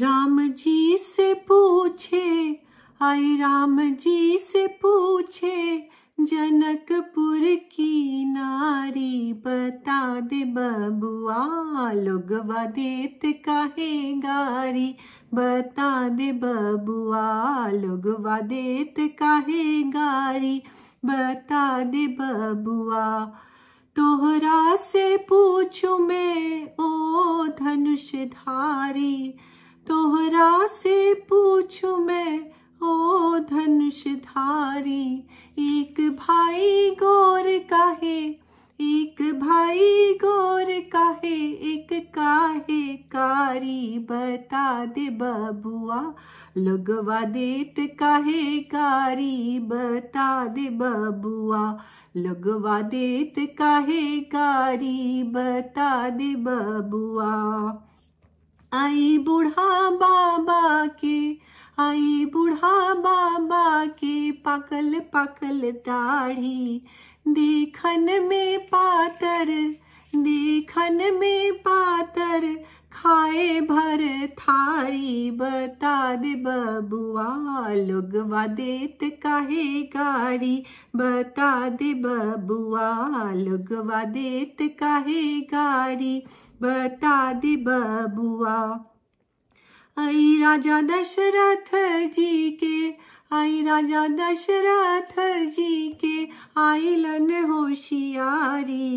राम जी से पूछे आई राम जी से पूछे जनकपुर की नारी बता दे बबुआ लोगवा देत काहे गारी बता दे बबुआ लुगवा देत काहे गारी बता दे बबुआ तोहरा से पूछू मैं ओ धनुष धारी तोहरा से पूछू मैं ओ धनुषधारी एक भाई गौर काहे एक भाई गौर काहे एक काहे कारी बता दे बबुआ लगवा देत काहे कारी बता दे बबुआ लगवा देत काहे कारी बता दे बबुआ आई बूढ़ा बाबा के आई बूढ़ा बाबा के पकल पकल दाढ़ी देखन में पातर देखन में पातर खाए भर थारी बता दे बबुआ लोगवा देत काहे गारी बता दे बबुआ लोगवा देत काहे गारी बता दे बबुआ आई राजा दशरथ जी के आई राजा दशरथ जी के आई लन होशियारी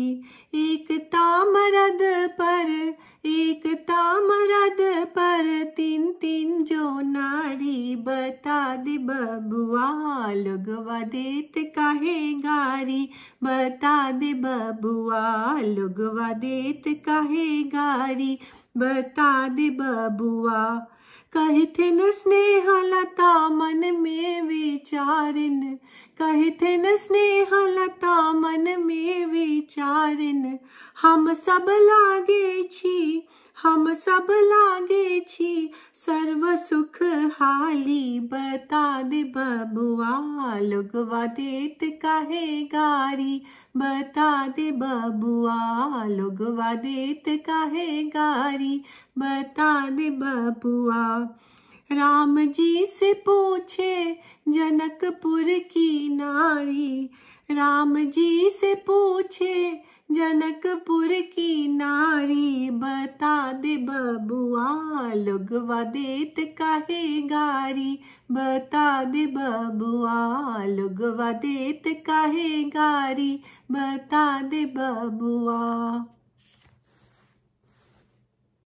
एकता लो नारी बता दे बबुआ लुगवा देत काहे गारी बता दे बबुआ लगवा देत काहे गारी बता दे बबुआ थे न लता मन में विचारिन थे न लता मन में विचारिन हम सब लागे छी हम सब लागे छी सर्व सुख हाली बता दे बबुआ लुगवा देत काहे गारी बता दे बबुआ लुगवा देत काहे गारी बता दे बबुआ राम जी से पूछे जनकपुर की नारी राम जी से पूछे जनकपुर की नारी बता दे बबुआ लुगवा देत काहे गारी बता दे बबुआ लुगवा देत काहे गारी बता दे बबुआ